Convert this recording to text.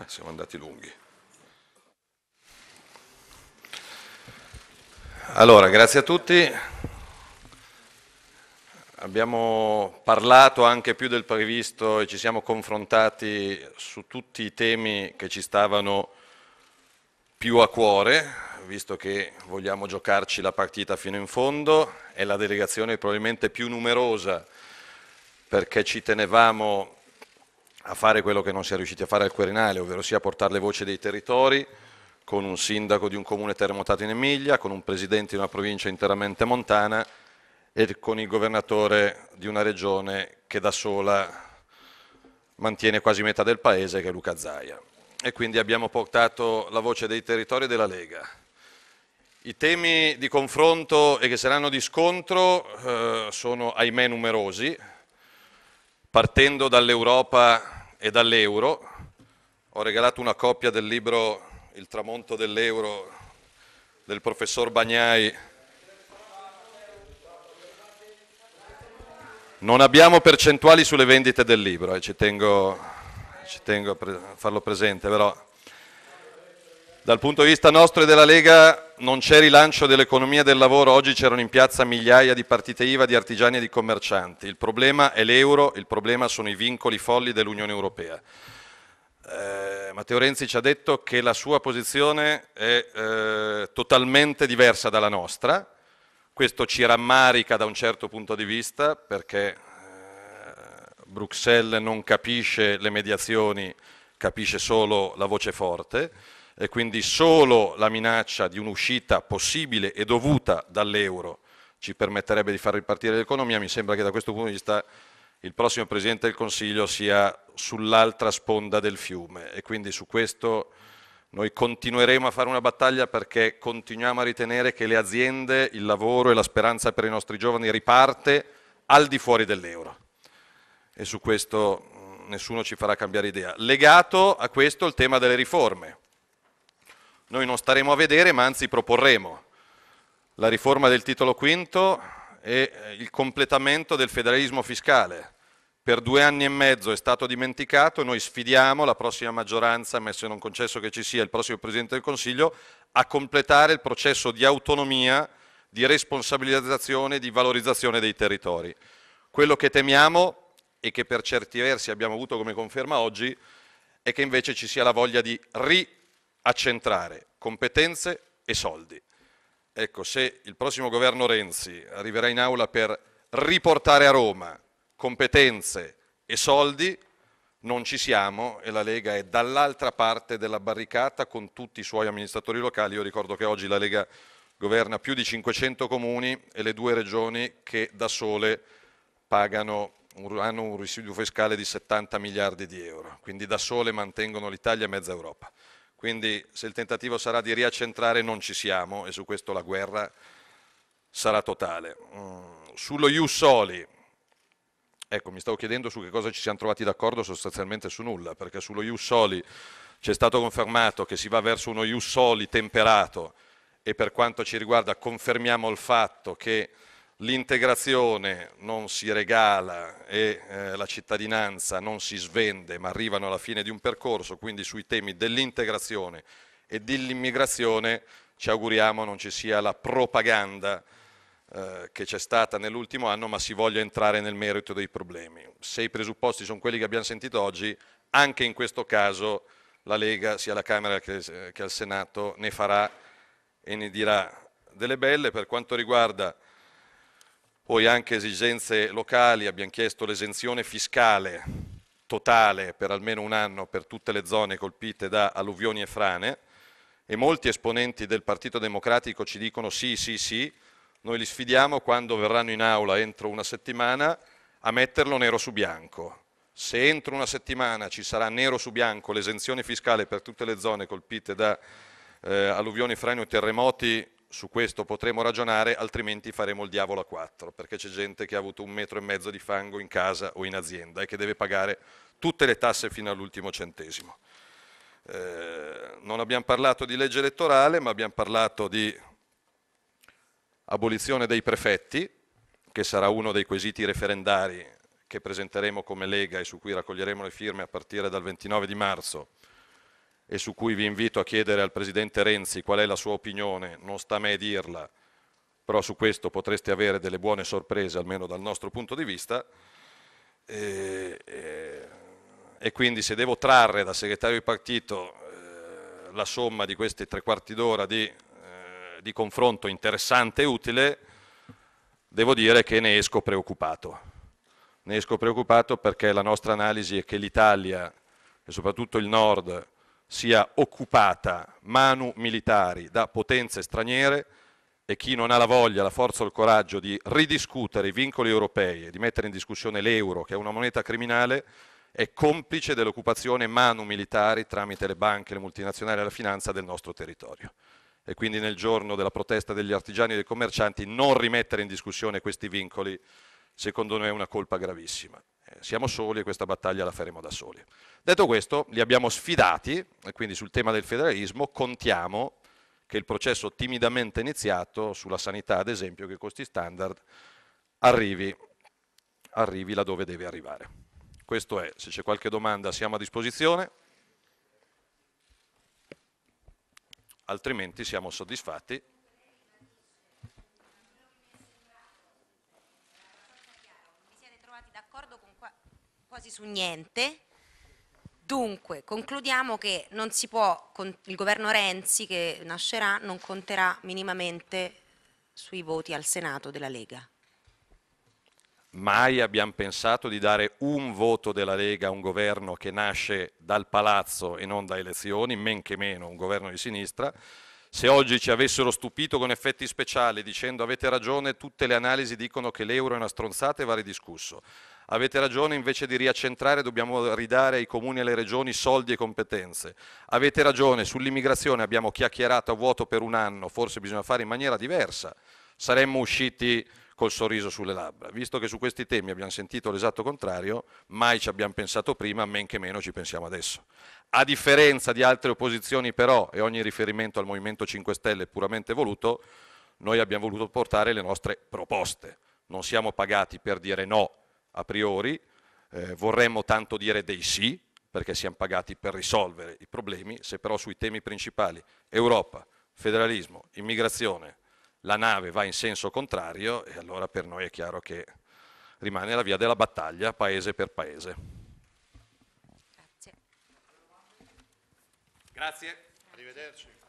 Eh, siamo andati lunghi. Allora, grazie a tutti. Abbiamo parlato anche più del previsto e ci siamo confrontati su tutti i temi che ci stavano più a cuore, visto che vogliamo giocarci la partita fino in fondo. È la delegazione probabilmente più numerosa perché ci tenevamo a fare quello che non si è riusciti a fare al Quirinale, ovvero sia portare le voci dei territori con un sindaco di un comune terremotato in Emilia, con un presidente di una provincia interamente montana e con il governatore di una regione che da sola mantiene quasi metà del paese, che è Luca Zaia. E quindi abbiamo portato la voce dei territori della Lega. I temi di confronto e che saranno di scontro eh, sono ahimè numerosi, partendo dall'Europa e dall'euro. Ho regalato una copia del libro Il tramonto dell'euro del professor Bagnai. Non abbiamo percentuali sulle vendite del libro, eh, ci tengo, ci tengo a pre- farlo presente, però dal punto di vista nostro e della Lega non c'è rilancio dell'economia del lavoro, oggi c'erano in piazza migliaia di partite IVA, di artigiani e di commercianti. Il problema è l'euro, il problema sono i vincoli folli dell'Unione Europea. Eh, Matteo Renzi ci ha detto che la sua posizione è eh, totalmente diversa dalla nostra, questo ci rammarica da un certo punto di vista perché eh, Bruxelles non capisce le mediazioni, capisce solo la voce forte e quindi solo la minaccia di un'uscita possibile e dovuta dall'euro ci permetterebbe di far ripartire l'economia, mi sembra che da questo punto di vista il prossimo Presidente del Consiglio sia sull'altra sponda del fiume e quindi su questo noi continueremo a fare una battaglia perché continuiamo a ritenere che le aziende, il lavoro e la speranza per i nostri giovani riparte al di fuori dell'euro e su questo mm, nessuno ci farà cambiare idea. Legato a questo il tema delle riforme. Noi non staremo a vedere, ma anzi proporremo la riforma del titolo V e eh, il completamento del federalismo fiscale. Per due anni e mezzo è stato dimenticato, noi sfidiamo la prossima maggioranza, messo non concesso che ci sia il prossimo Presidente del Consiglio, a completare il processo di autonomia, di responsabilizzazione, di valorizzazione dei territori. Quello che temiamo e che per certi versi abbiamo avuto come conferma oggi è che invece ci sia la voglia di ri accentrare competenze e soldi. Ecco, se il prossimo governo Renzi arriverà in aula per riportare a Roma competenze e soldi, non ci siamo e la Lega è dall'altra parte della barricata con tutti i suoi amministratori locali. Io ricordo che oggi la Lega governa più di 500 comuni e le due regioni che da sole pagano hanno un residuo fiscale di 70 miliardi di euro, quindi da sole mantengono l'Italia e mezza Europa. Quindi se il tentativo sarà di riaccentrare non ci siamo e su questo la guerra sarà totale. Mm, sullo Jussoli, ecco mi stavo chiedendo su che cosa ci siamo trovati d'accordo sostanzialmente su nulla, perché sullo Jussoli ci è stato confermato che si va verso uno Jussoli temperato e per quanto ci riguarda confermiamo il fatto che l'integrazione non si regala e eh, la cittadinanza non si svende, ma arrivano alla fine di un percorso, quindi sui temi dell'integrazione e dell'immigrazione ci auguriamo non ci sia la propaganda eh, che c'è stata nell'ultimo anno, ma si voglia entrare nel merito dei problemi. Se i presupposti sono quelli che abbiamo sentito oggi, anche in questo caso la Lega, sia alla Camera che, eh, che al Senato, ne farà e ne dirà delle belle per quanto riguarda poi anche esigenze locali, abbiamo chiesto l'esenzione fiscale totale per almeno un anno per tutte le zone colpite da alluvioni e frane e molti esponenti del Partito Democratico ci dicono sì, sì, sì, noi li sfidiamo quando verranno in aula entro una settimana a metterlo nero su bianco. Se entro una settimana ci sarà nero su bianco l'esenzione fiscale per tutte le zone colpite da eh, alluvioni, frane o terremoti, su questo potremo ragionare, altrimenti faremo il diavolo a quattro, perché c'è gente che ha avuto un metro e mezzo di fango in casa o in azienda e che deve pagare tutte le tasse fino all'ultimo centesimo. Eh, non abbiamo parlato di legge elettorale, ma abbiamo parlato di abolizione dei prefetti, che sarà uno dei quesiti referendari che presenteremo come Lega e su cui raccoglieremo le firme a partire dal 29 di marzo e su cui vi invito a chiedere al Presidente Renzi qual è la sua opinione, non sta a me dirla, però su questo potreste avere delle buone sorprese, almeno dal nostro punto di vista, e, e, e quindi se devo trarre da segretario di partito eh, la somma di questi tre quarti d'ora di, eh, di confronto interessante e utile, devo dire che ne esco preoccupato. Ne esco preoccupato perché la nostra analisi è che l'Italia e soprattutto il Nord sia occupata manu militari da potenze straniere e chi non ha la voglia, la forza o il coraggio di ridiscutere i vincoli europei e di mettere in discussione l'euro, che è una moneta criminale, è complice dell'occupazione manu militari tramite le banche, le multinazionali e la finanza del nostro territorio. E quindi nel giorno della protesta degli artigiani e dei commercianti non rimettere in discussione questi vincoli secondo noi è una colpa gravissima siamo soli e questa battaglia la faremo da soli. Detto questo, li abbiamo sfidati e quindi sul tema del federalismo contiamo che il processo timidamente iniziato sulla sanità, ad esempio, che costi standard, arrivi, arrivi laddove deve arrivare. Questo è, se c'è qualche domanda siamo a disposizione, altrimenti siamo soddisfatti quasi su niente. Dunque, concludiamo che non si può, con il governo Renzi che nascerà non conterà minimamente sui voti al Senato della Lega. Mai abbiamo pensato di dare un voto della Lega a un governo che nasce dal palazzo e non da elezioni, men che meno un governo di sinistra. Se oggi ci avessero stupito con effetti speciali dicendo avete ragione, tutte le analisi dicono che l'euro è una stronzata e va ridiscusso. Avete ragione, invece di riaccentrare dobbiamo ridare ai comuni e alle regioni soldi e competenze. Avete ragione, sull'immigrazione abbiamo chiacchierato a vuoto per un anno, forse bisogna fare in maniera diversa. Saremmo usciti col sorriso sulle labbra. Visto che su questi temi abbiamo sentito l'esatto contrario, mai ci abbiamo pensato prima, men che meno ci pensiamo adesso. A differenza di altre opposizioni però, e ogni riferimento al Movimento 5 Stelle è puramente voluto, noi abbiamo voluto portare le nostre proposte. Non siamo pagati per dire no a priori, eh, vorremmo tanto dire dei sì, perché siamo pagati per risolvere i problemi, se però sui temi principali Europa, federalismo, immigrazione, la nave va in senso contrario, e allora per noi è chiaro che rimane la via della battaglia paese per paese. Grazie. Grazie. Arrivederci.